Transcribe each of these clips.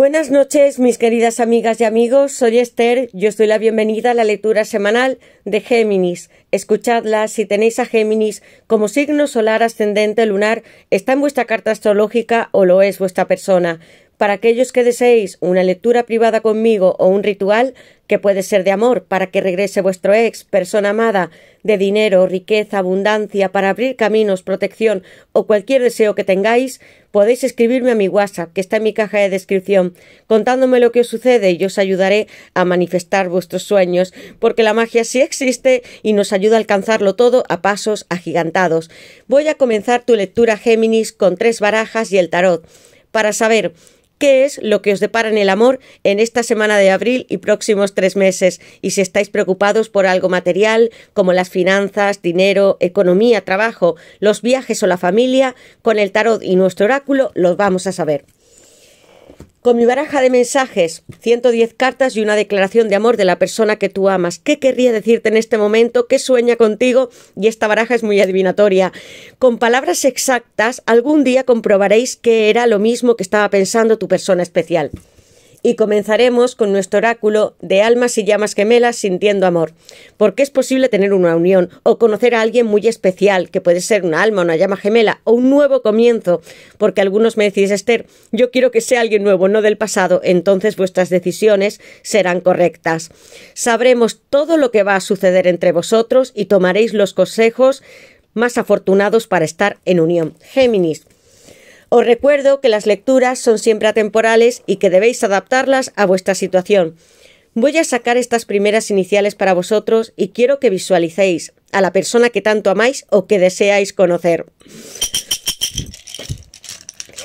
Buenas noches, mis queridas amigas y amigos. Soy Esther Yo os doy la bienvenida a la lectura semanal de Géminis. Escuchadla si tenéis a Géminis como signo solar ascendente lunar, está en vuestra carta astrológica o lo es vuestra persona para aquellos que deseéis una lectura privada conmigo o un ritual que puede ser de amor para que regrese vuestro ex, persona amada, de dinero, riqueza, abundancia, para abrir caminos, protección o cualquier deseo que tengáis, podéis escribirme a mi WhatsApp, que está en mi caja de descripción, contándome lo que os sucede y os ayudaré a manifestar vuestros sueños, porque la magia sí existe y nos ayuda a alcanzarlo todo a pasos agigantados. Voy a comenzar tu lectura Géminis con tres barajas y el tarot, para saber qué es lo que os depara en el amor en esta semana de abril y próximos tres meses. Y si estáis preocupados por algo material, como las finanzas, dinero, economía, trabajo, los viajes o la familia, con el tarot y nuestro oráculo los vamos a saber. Con mi baraja de mensajes, 110 cartas y una declaración de amor de la persona que tú amas. ¿Qué querría decirte en este momento? ¿Qué sueña contigo? Y esta baraja es muy adivinatoria. Con palabras exactas, algún día comprobaréis que era lo mismo que estaba pensando tu persona especial y comenzaremos con nuestro oráculo de almas y llamas gemelas sintiendo amor, porque es posible tener una unión o conocer a alguien muy especial, que puede ser una alma, una llama gemela o un nuevo comienzo, porque algunos me decís, Esther, yo quiero que sea alguien nuevo, no del pasado, entonces vuestras decisiones serán correctas. Sabremos todo lo que va a suceder entre vosotros y tomaréis los consejos más afortunados para estar en unión. Géminis. Os recuerdo que las lecturas son siempre atemporales y que debéis adaptarlas a vuestra situación. Voy a sacar estas primeras iniciales para vosotros y quiero que visualicéis a la persona que tanto amáis o que deseáis conocer.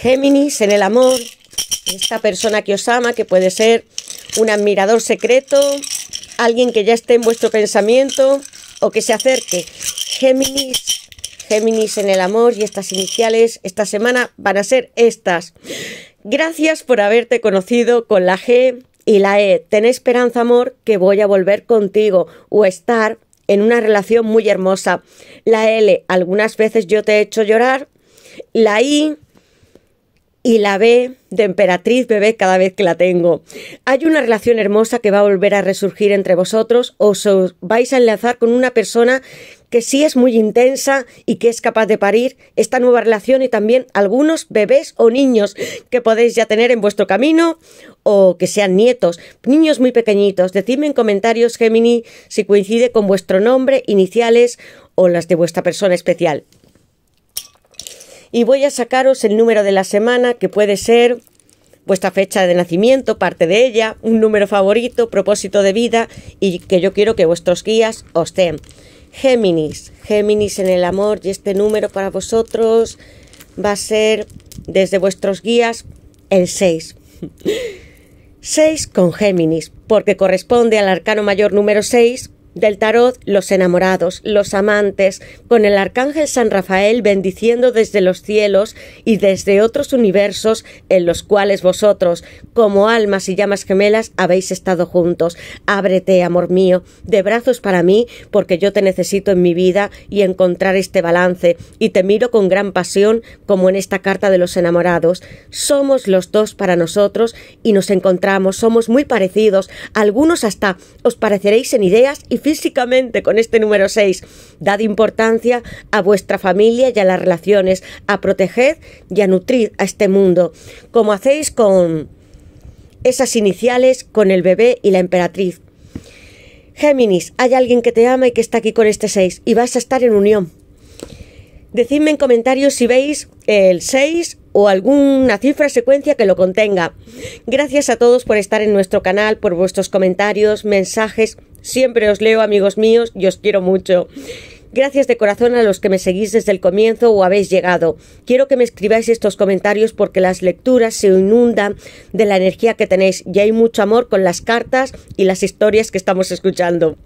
Géminis en el amor, esta persona que os ama, que puede ser un admirador secreto, alguien que ya esté en vuestro pensamiento o que se acerque. Géminis Géminis en el amor y estas iniciales esta semana van a ser estas. Gracias por haberte conocido con la G y la E. Ten esperanza, amor, que voy a volver contigo o estar en una relación muy hermosa. La L, algunas veces yo te he hecho llorar. La I, y la B de emperatriz bebé cada vez que la tengo. Hay una relación hermosa que va a volver a resurgir entre vosotros o os vais a enlazar con una persona que sí es muy intensa y que es capaz de parir esta nueva relación y también algunos bebés o niños que podéis ya tener en vuestro camino o que sean nietos, niños muy pequeñitos. Decidme en comentarios, Gemini, si coincide con vuestro nombre, iniciales o las de vuestra persona especial. Y voy a sacaros el número de la semana que puede ser vuestra fecha de nacimiento, parte de ella, un número favorito, propósito de vida y que yo quiero que vuestros guías os den. Géminis, Géminis en el amor y este número para vosotros va a ser desde vuestros guías el 6. 6 con Géminis, porque corresponde al arcano mayor número 6 del tarot, los enamorados, los amantes, con el arcángel San Rafael bendiciendo desde los cielos y desde otros universos en los cuales vosotros, como almas y llamas gemelas, habéis estado juntos. Ábrete, amor mío, de brazos para mí, porque yo te necesito en mi vida y encontrar este balance, y te miro con gran pasión, como en esta carta de los enamorados. Somos los dos para nosotros y nos encontramos, somos muy parecidos, algunos hasta os pareceréis en ideas y físicamente con este número 6. Dad importancia a vuestra familia y a las relaciones, a proteger y a nutrir a este mundo, como hacéis con esas iniciales, con el bebé y la emperatriz. Géminis, hay alguien que te ama y que está aquí con este 6 y vas a estar en unión. Decidme en comentarios si veis el 6 o alguna cifra secuencia que lo contenga. Gracias a todos por estar en nuestro canal, por vuestros comentarios, mensajes Siempre os leo, amigos míos, y os quiero mucho. Gracias de corazón a los que me seguís desde el comienzo o habéis llegado. Quiero que me escribáis estos comentarios porque las lecturas se inundan de la energía que tenéis y hay mucho amor con las cartas y las historias que estamos escuchando.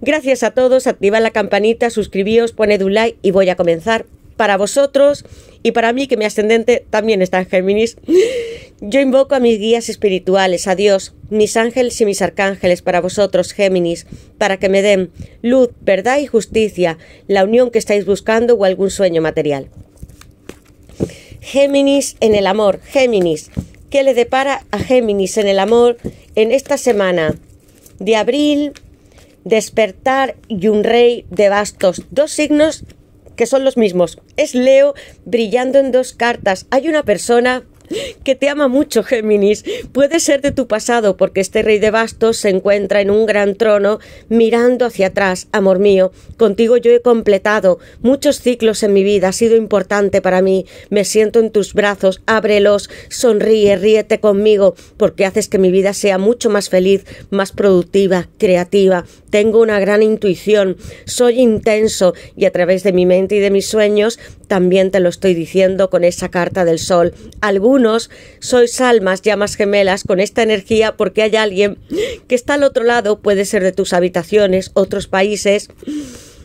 Gracias a todos, activad la campanita, suscribíos, poned un like y voy a comenzar. Para vosotros y para mí, que mi ascendente también está en Géminis. Yo invoco a mis guías espirituales, a Dios, mis ángeles y mis arcángeles para vosotros, Géminis, para que me den luz, verdad y justicia, la unión que estáis buscando o algún sueño material. Géminis en el amor, Géminis, ¿qué le depara a Géminis en el amor en esta semana de abril? Despertar y un rey de bastos, dos signos que son los mismos. Es Leo brillando en dos cartas. Hay una persona que te ama mucho, Géminis. Puede ser de tu pasado, porque este rey de bastos se encuentra en un gran trono mirando hacia atrás. Amor mío, contigo yo he completado muchos ciclos en mi vida, ha sido importante para mí. Me siento en tus brazos, ábrelos, sonríe, ríete conmigo, porque haces que mi vida sea mucho más feliz, más productiva, creativa tengo una gran intuición, soy intenso y a través de mi mente y de mis sueños también te lo estoy diciendo con esa carta del sol. Algunos sois almas, llamas gemelas con esta energía porque hay alguien que está al otro lado, puede ser de tus habitaciones, otros países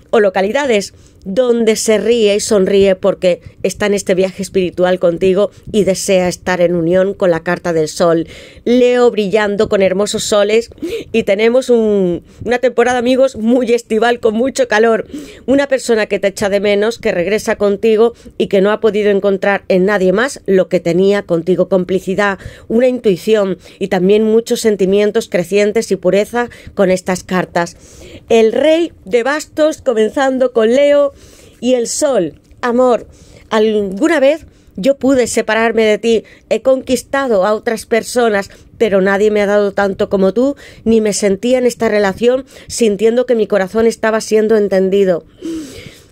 o localidades donde se ríe y sonríe porque está en este viaje espiritual contigo y desea estar en unión con la carta del sol. Leo brillando con hermosos soles y tenemos una temporada, amigos, muy estival, con mucho calor. Una persona que te echa de menos, que regresa contigo y que no ha podido encontrar en nadie más lo que tenía contigo. Complicidad, una intuición y también muchos sentimientos crecientes y pureza con estas cartas. El rey de bastos, comenzando con Leo, y el sol. Amor, alguna vez yo pude separarme de ti, he conquistado a otras personas, pero nadie me ha dado tanto como tú, ni me sentía en esta relación sintiendo que mi corazón estaba siendo entendido.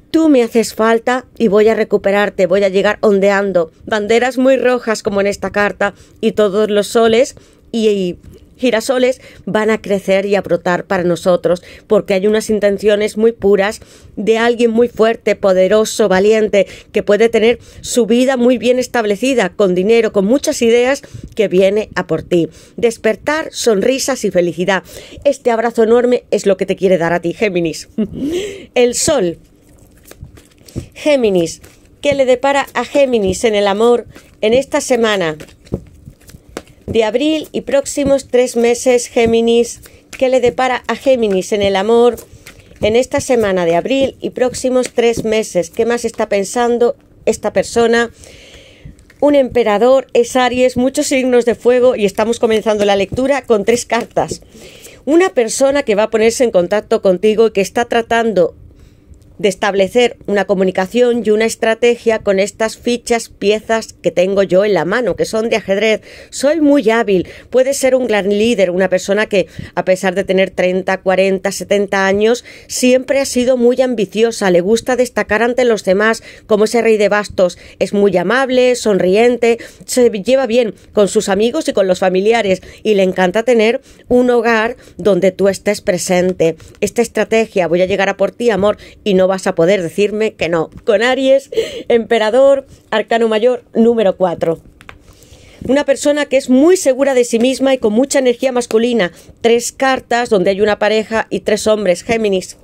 Tú me haces falta y voy a recuperarte, voy a llegar ondeando, banderas muy rojas como en esta carta, y todos los soles y, girasoles van a crecer y a brotar para nosotros, porque hay unas intenciones muy puras de alguien muy fuerte, poderoso, valiente, que puede tener su vida muy bien establecida, con dinero, con muchas ideas, que viene a por ti. Despertar sonrisas y felicidad. Este abrazo enorme es lo que te quiere dar a ti, Géminis. El sol. Géminis. ¿Qué le depara a Géminis en el amor en esta semana? de abril y próximos tres meses Géminis. ¿Qué le depara a Géminis en el amor en esta semana de abril y próximos tres meses? ¿Qué más está pensando esta persona? Un emperador es Aries, muchos signos de fuego y estamos comenzando la lectura con tres cartas. Una persona que va a ponerse en contacto contigo y que está tratando de establecer una comunicación y una estrategia con estas fichas, piezas que tengo yo en la mano, que son de ajedrez. Soy muy hábil, puede ser un gran líder, una persona que a pesar de tener 30, 40, 70 años, siempre ha sido muy ambiciosa, le gusta destacar ante los demás como ese rey de bastos, es muy amable, sonriente, se lleva bien con sus amigos y con los familiares y le encanta tener un hogar donde tú estés presente. Esta estrategia, voy a llegar a por ti, amor, y no vas a poder decirme que no. Con Aries, emperador, arcano mayor, número 4. Una persona que es muy segura de sí misma y con mucha energía masculina. Tres cartas donde hay una pareja y tres hombres. Géminis.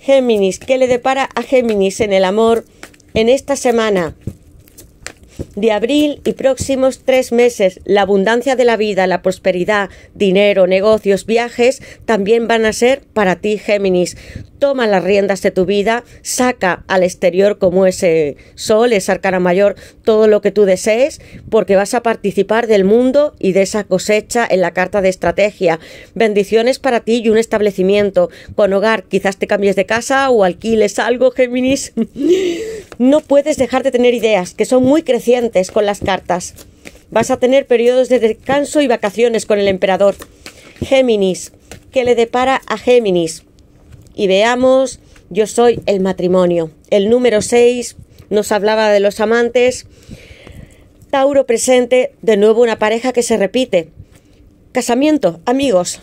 Géminis, ¿qué le depara a Géminis en el amor en esta semana? de abril y próximos tres meses, la abundancia de la vida, la prosperidad, dinero, negocios, viajes, también van a ser para ti, Géminis. Toma las riendas de tu vida, saca al exterior como ese sol, esa arcana mayor, todo lo que tú desees, porque vas a participar del mundo y de esa cosecha en la carta de estrategia. Bendiciones para ti y un establecimiento con hogar. Quizás te cambies de casa o alquiles algo, Géminis. No puedes dejar de tener ideas que son muy crecientes con las cartas. Vas a tener periodos de descanso y vacaciones con el emperador. Géminis, que le depara a Géminis? Y veamos, yo soy el matrimonio. El número 6 nos hablaba de los amantes. Tauro presente, de nuevo una pareja que se repite. Casamiento, amigos.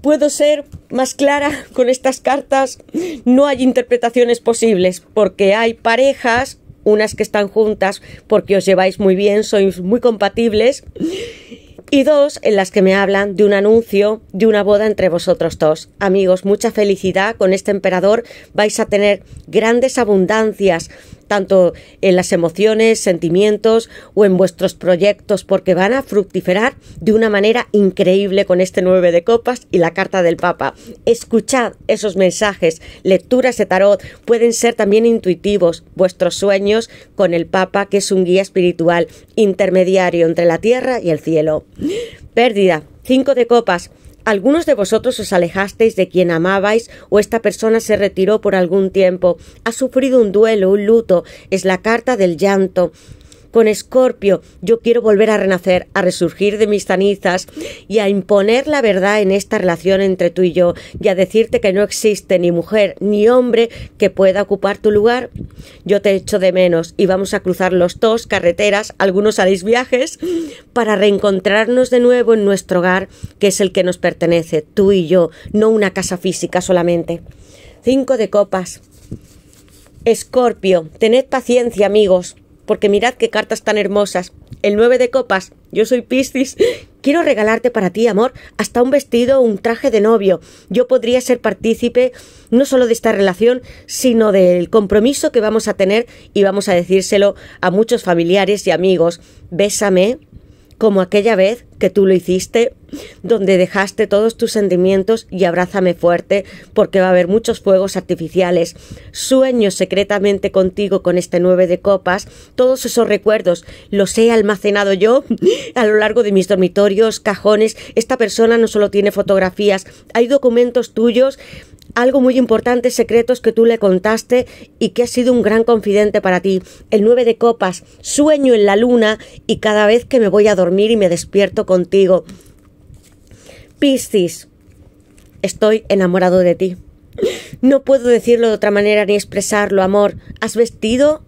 Puedo ser más clara con estas cartas. No hay interpretaciones posibles porque hay parejas unas que están juntas porque os lleváis muy bien, sois muy compatibles, y dos en las que me hablan de un anuncio de una boda entre vosotros dos. Amigos, mucha felicidad con este emperador, vais a tener grandes abundancias tanto en las emociones, sentimientos o en vuestros proyectos, porque van a fructiferar de una manera increíble con este 9 de copas y la carta del Papa. Escuchad esos mensajes, lecturas de tarot, pueden ser también intuitivos vuestros sueños con el Papa, que es un guía espiritual intermediario entre la tierra y el cielo. Pérdida, 5 de copas algunos de vosotros os alejasteis de quien amabais o esta persona se retiró por algún tiempo. Ha sufrido un duelo, un luto, es la carta del llanto con Escorpio, yo quiero volver a renacer, a resurgir de mis cenizas y a imponer la verdad en esta relación entre tú y yo y a decirte que no existe ni mujer ni hombre que pueda ocupar tu lugar. Yo te echo de menos y vamos a cruzar los dos carreteras, algunos haréis viajes, para reencontrarnos de nuevo en nuestro hogar, que es el que nos pertenece, tú y yo, no una casa física solamente. Cinco de copas. Escorpio, tened paciencia amigos, porque mirad qué cartas tan hermosas. El 9 de copas, yo soy Piscis. Quiero regalarte para ti, amor, hasta un vestido un traje de novio. Yo podría ser partícipe no solo de esta relación, sino del compromiso que vamos a tener y vamos a decírselo a muchos familiares y amigos. Bésame como aquella vez que tú lo hiciste, donde dejaste todos tus sentimientos y abrázame fuerte, porque va a haber muchos fuegos artificiales. Sueño secretamente contigo con este nueve de copas. Todos esos recuerdos los he almacenado yo a lo largo de mis dormitorios, cajones. Esta persona no solo tiene fotografías, hay documentos tuyos algo muy importante, secretos que tú le contaste y que ha sido un gran confidente para ti. El nueve de copas, sueño en la luna y cada vez que me voy a dormir y me despierto contigo. Piscis, estoy enamorado de ti. No puedo decirlo de otra manera ni expresarlo, amor. ¿Has vestido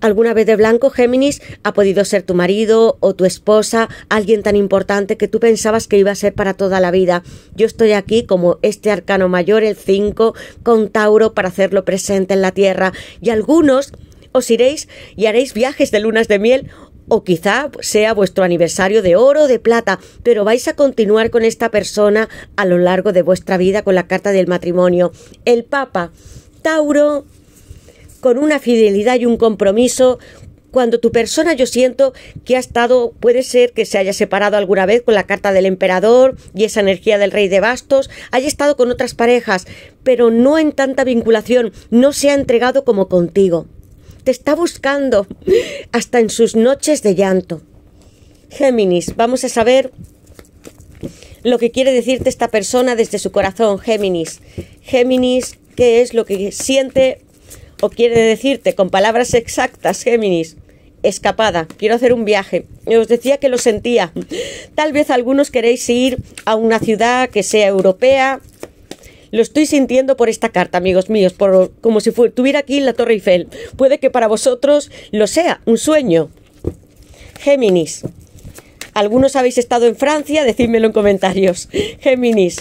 alguna vez de blanco, Géminis? ¿Ha podido ser tu marido o tu esposa, alguien tan importante que tú pensabas que iba a ser para toda la vida? Yo estoy aquí como este arcano mayor, el 5, con Tauro para hacerlo presente en la Tierra. Y algunos os iréis y haréis viajes de lunas de miel o quizá sea vuestro aniversario de oro o de plata, pero vais a continuar con esta persona a lo largo de vuestra vida con la carta del matrimonio. El Papa Tauro, con una fidelidad y un compromiso cuando tu persona yo siento que ha estado, puede ser que se haya separado alguna vez con la carta del emperador y esa energía del rey de bastos, haya estado con otras parejas, pero no en tanta vinculación, no se ha entregado como contigo te está buscando hasta en sus noches de llanto. Géminis, vamos a saber lo que quiere decirte esta persona desde su corazón, Géminis. Géminis, ¿qué es lo que siente o quiere decirte con palabras exactas, Géminis? Escapada, quiero hacer un viaje. Os decía que lo sentía. Tal vez algunos queréis ir a una ciudad que sea europea, lo estoy sintiendo por esta carta, amigos míos, como si estuviera aquí en la Torre Eiffel. Puede que para vosotros lo sea, un sueño. Géminis. Algunos habéis estado en Francia, decídmelo en comentarios. Géminis,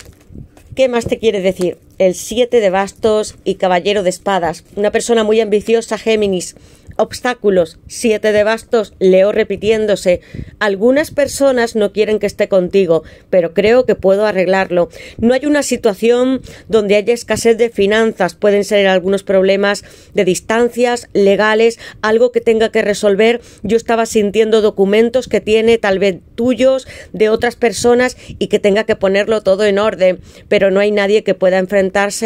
¿qué más te quiere decir? el siete de bastos y caballero de espadas. Una persona muy ambiciosa, Géminis. Obstáculos, siete de bastos, leo repitiéndose. Algunas personas no quieren que esté contigo, pero creo que puedo arreglarlo. No hay una situación donde haya escasez de finanzas, pueden ser algunos problemas de distancias legales, algo que tenga que resolver. Yo estaba sintiendo documentos que tiene tal vez tuyos, de otras personas y que tenga que ponerlo todo en orden, pero no hay nadie que pueda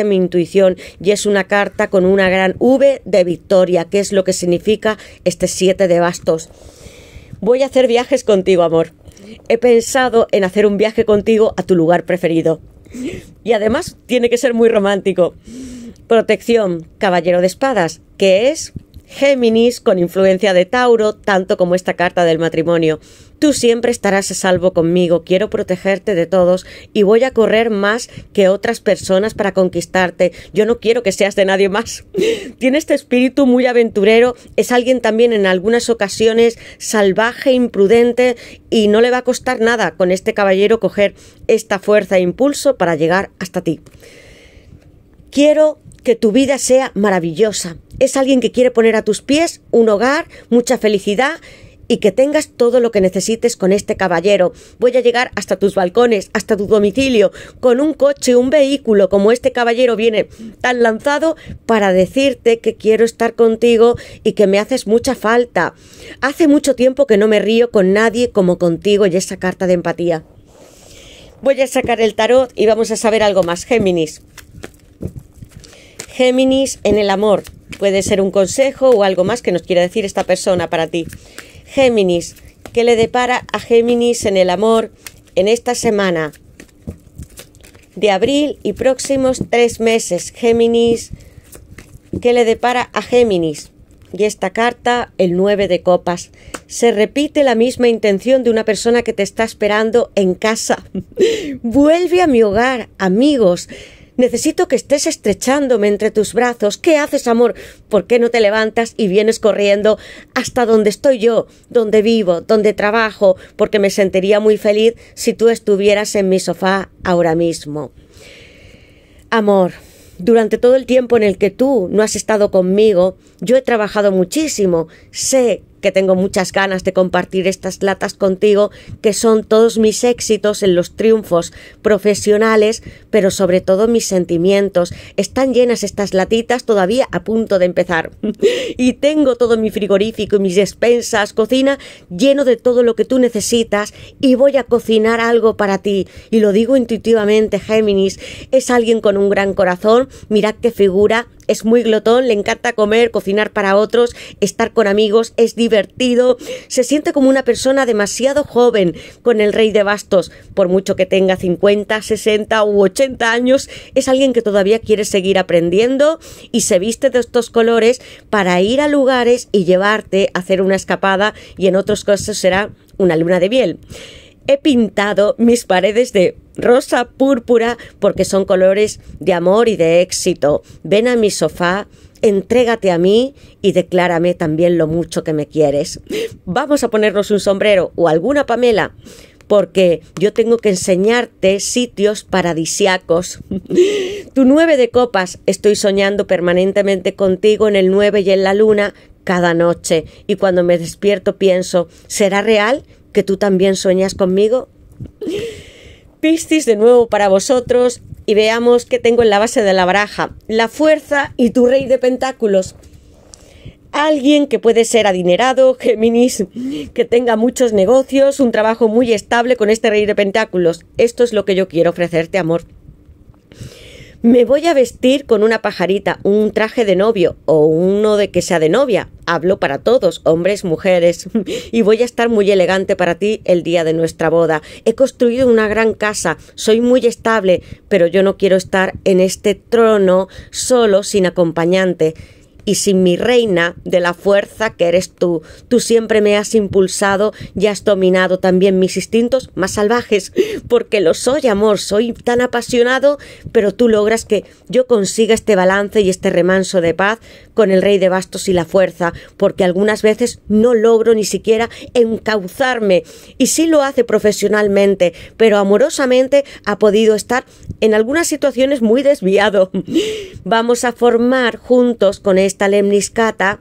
mi intuición y es una carta con una gran V de victoria, que es lo que significa este siete de bastos. Voy a hacer viajes contigo, amor. He pensado en hacer un viaje contigo a tu lugar preferido. Y además tiene que ser muy romántico. Protección, caballero de espadas, que es Géminis con influencia de Tauro, tanto como esta carta del matrimonio. Tú siempre estarás a salvo conmigo, quiero protegerte de todos y voy a correr más que otras personas para conquistarte. Yo no quiero que seas de nadie más. Tiene este espíritu muy aventurero, es alguien también en algunas ocasiones salvaje, imprudente y no le va a costar nada con este caballero coger esta fuerza e impulso para llegar hasta ti. Quiero que tu vida sea maravillosa. Es alguien que quiere poner a tus pies un hogar, mucha felicidad y que tengas todo lo que necesites con este caballero. Voy a llegar hasta tus balcones, hasta tu domicilio, con un coche, un vehículo, como este caballero viene tan lanzado, para decirte que quiero estar contigo y que me haces mucha falta. Hace mucho tiempo que no me río con nadie como contigo y esa carta de empatía. Voy a sacar el tarot y vamos a saber algo más. Géminis. Géminis en el amor. Puede ser un consejo o algo más que nos quiera decir esta persona para ti. Géminis, ¿qué le depara a Géminis en el amor en esta semana? de abril y próximos tres meses. Géminis, ¿qué le depara a Géminis? Y esta carta, el 9 de copas. Se repite la misma intención de una persona que te está esperando en casa. Vuelve a mi hogar, amigos. Necesito que estés estrechándome entre tus brazos. ¿Qué haces, amor? ¿Por qué no te levantas y vienes corriendo hasta donde estoy yo, donde vivo, donde trabajo? Porque me sentiría muy feliz si tú estuvieras en mi sofá ahora mismo. Amor, durante todo el tiempo en el que tú no has estado conmigo, yo he trabajado muchísimo. Sé que tengo muchas ganas de compartir estas latas contigo, que son todos mis éxitos en los triunfos profesionales, pero sobre todo mis sentimientos. Están llenas estas latitas todavía a punto de empezar. y tengo todo mi frigorífico y mis despensas, cocina, lleno de todo lo que tú necesitas y voy a cocinar algo para ti. Y lo digo intuitivamente, Géminis, es alguien con un gran corazón, mirad qué figura es muy glotón, le encanta comer, cocinar para otros, estar con amigos, es divertido, se siente como una persona demasiado joven con el rey de bastos, por mucho que tenga 50, 60 u 80 años, es alguien que todavía quiere seguir aprendiendo y se viste de estos colores para ir a lugares y llevarte a hacer una escapada y en otros casos será una luna de miel. He pintado mis paredes de rosa, púrpura, porque son colores de amor y de éxito. Ven a mi sofá, entrégate a mí y declárame también lo mucho que me quieres. Vamos a ponernos un sombrero o alguna Pamela. Porque yo tengo que enseñarte sitios paradisiacos. tu nueve de copas, estoy soñando permanentemente contigo en el nueve y en la luna cada noche. Y cuando me despierto pienso, ¿será real que tú también sueñas conmigo? Piscis de nuevo para vosotros y veamos qué tengo en la base de la baraja. La fuerza y tu rey de pentáculos. Alguien que puede ser adinerado, Géminis, que tenga muchos negocios, un trabajo muy estable con este rey de pentáculos. Esto es lo que yo quiero ofrecerte, amor me voy a vestir con una pajarita, un traje de novio o uno de que sea de novia. Hablo para todos, hombres, mujeres, y voy a estar muy elegante para ti el día de nuestra boda. He construido una gran casa, soy muy estable, pero yo no quiero estar en este trono solo, sin acompañante y sin mi reina de la fuerza que eres tú. Tú siempre me has impulsado y has dominado también mis instintos más salvajes, porque lo soy, amor, soy tan apasionado, pero tú logras que yo consiga este balance y este remanso de paz con el rey de bastos y la fuerza, porque algunas veces no logro ni siquiera encauzarme, y sí lo hace profesionalmente, pero amorosamente ha podido estar en algunas situaciones muy desviado. Vamos a formar juntos con este aquesta lemniscata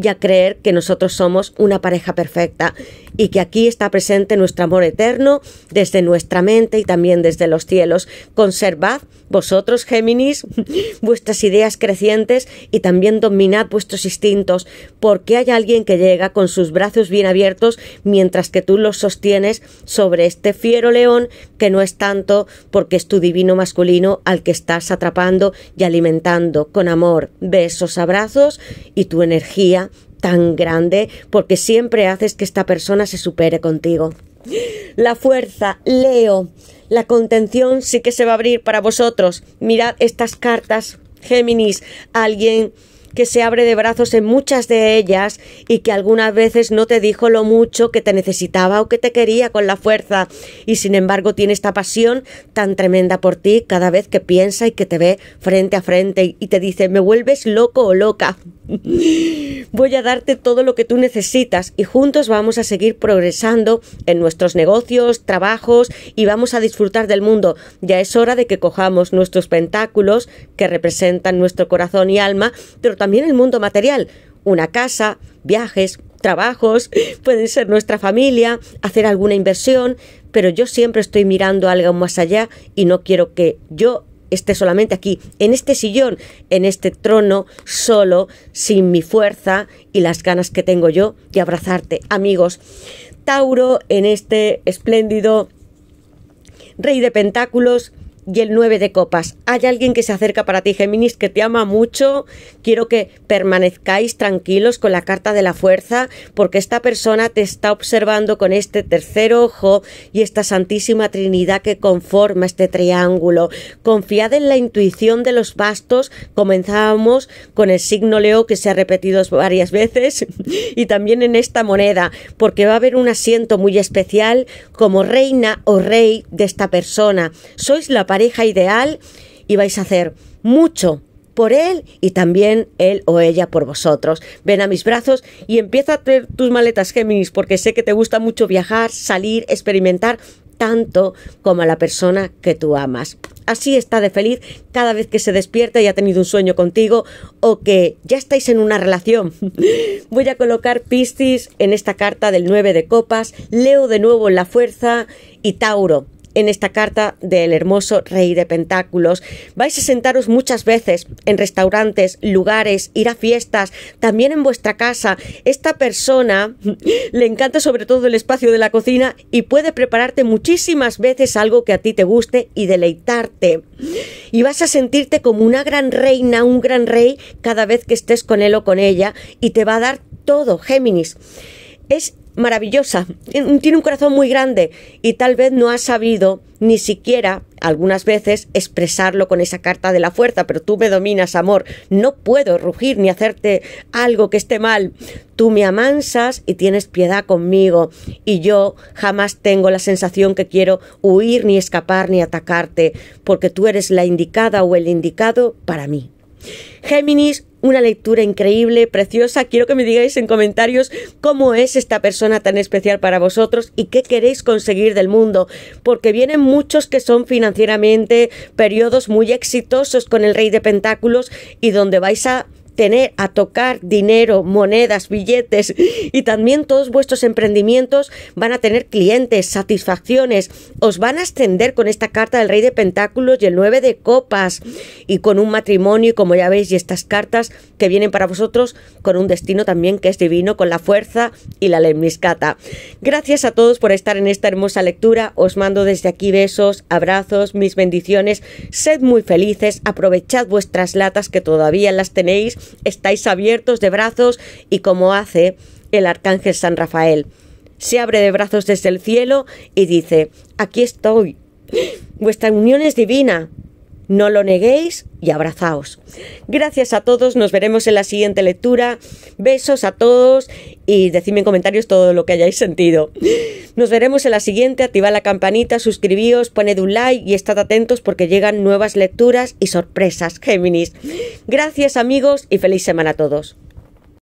y a creer que nosotros somos una pareja perfecta y que aquí está presente nuestro amor eterno desde nuestra mente y también desde los cielos. Conservad vosotros, Géminis, vuestras ideas crecientes y también dominad vuestros instintos, porque hay alguien que llega con sus brazos bien abiertos mientras que tú los sostienes sobre este fiero león que no es tanto porque es tu divino masculino al que estás atrapando y alimentando con amor, besos, abrazos y tu energía tan grande porque siempre haces que esta persona se supere contigo. La fuerza, Leo, la contención sí que se va a abrir para vosotros. Mirad estas cartas, Géminis, alguien que se abre de brazos en muchas de ellas y que algunas veces no te dijo lo mucho que te necesitaba o que te quería con la fuerza y sin embargo tiene esta pasión tan tremenda por ti cada vez que piensa y que te ve frente a frente y te dice me vuelves loco o loca. Voy a darte todo lo que tú necesitas y juntos vamos a seguir progresando en nuestros negocios, trabajos y vamos a disfrutar del mundo. Ya es hora de que cojamos nuestros pentáculos que representan nuestro corazón y alma, también el mundo material. Una casa, viajes, trabajos, pueden ser nuestra familia, hacer alguna inversión, pero yo siempre estoy mirando algo más allá y no quiero que yo esté solamente aquí, en este sillón, en este trono, solo, sin mi fuerza y las ganas que tengo yo de abrazarte. Amigos, Tauro en este espléndido Rey de Pentáculos y el 9 de copas. Hay alguien que se acerca para ti, Géminis, que te ama mucho. Quiero que permanezcáis tranquilos con la carta de la fuerza, porque esta persona te está observando con este tercer ojo y esta santísima trinidad que conforma este triángulo. Confiad en la intuición de los bastos. Comenzamos con el signo Leo, que se ha repetido varias veces, y también en esta moneda, porque va a haber un asiento muy especial como reina o rey de esta persona. Sois la pareja ideal y vais a hacer mucho por él y también él o ella por vosotros. Ven a mis brazos y empieza a tener tus maletas Géminis porque sé que te gusta mucho viajar, salir, experimentar tanto como a la persona que tú amas. Así está de feliz cada vez que se despierta y ha tenido un sueño contigo o que ya estáis en una relación. Voy a colocar Piscis en esta carta del 9 de copas, Leo de nuevo en la fuerza y Tauro en esta carta del hermoso Rey de Pentáculos. Vais a sentaros muchas veces en restaurantes, lugares, ir a fiestas, también en vuestra casa. Esta persona le encanta sobre todo el espacio de la cocina y puede prepararte muchísimas veces algo que a ti te guste y deleitarte. Y vas a sentirte como una gran reina, un gran rey cada vez que estés con él o con ella y te va a dar todo, Géminis. Es maravillosa, tiene un corazón muy grande y tal vez no ha sabido ni siquiera algunas veces expresarlo con esa carta de la fuerza, pero tú me dominas, amor, no puedo rugir ni hacerte algo que esté mal, tú me amansas y tienes piedad conmigo y yo jamás tengo la sensación que quiero huir ni escapar ni atacarte, porque tú eres la indicada o el indicado para mí. Géminis, una lectura increíble, preciosa. Quiero que me digáis en comentarios cómo es esta persona tan especial para vosotros y qué queréis conseguir del mundo, porque vienen muchos que son financieramente periodos muy exitosos con el Rey de Pentáculos y donde vais a a tocar dinero, monedas, billetes y también todos vuestros emprendimientos van a tener clientes, satisfacciones, os van a ascender con esta carta del Rey de Pentáculos y el nueve de Copas y con un matrimonio como ya veis y estas cartas que vienen para vosotros con un destino también que es divino con la fuerza y la lemniscata. Gracias a todos por estar en esta hermosa lectura, os mando desde aquí besos, abrazos, mis bendiciones, sed muy felices, aprovechad vuestras latas que todavía las tenéis estáis abiertos de brazos y como hace el arcángel San Rafael. Se abre de brazos desde el cielo y dice, aquí estoy, vuestra unión es divina, no lo neguéis y abrazaos. Gracias a todos, nos veremos en la siguiente lectura. Besos a todos y decidme en comentarios todo lo que hayáis sentido. Nos veremos en la siguiente, activad la campanita, suscribíos, poned un like y estad atentos porque llegan nuevas lecturas y sorpresas, Géminis. Gracias amigos y feliz semana a todos.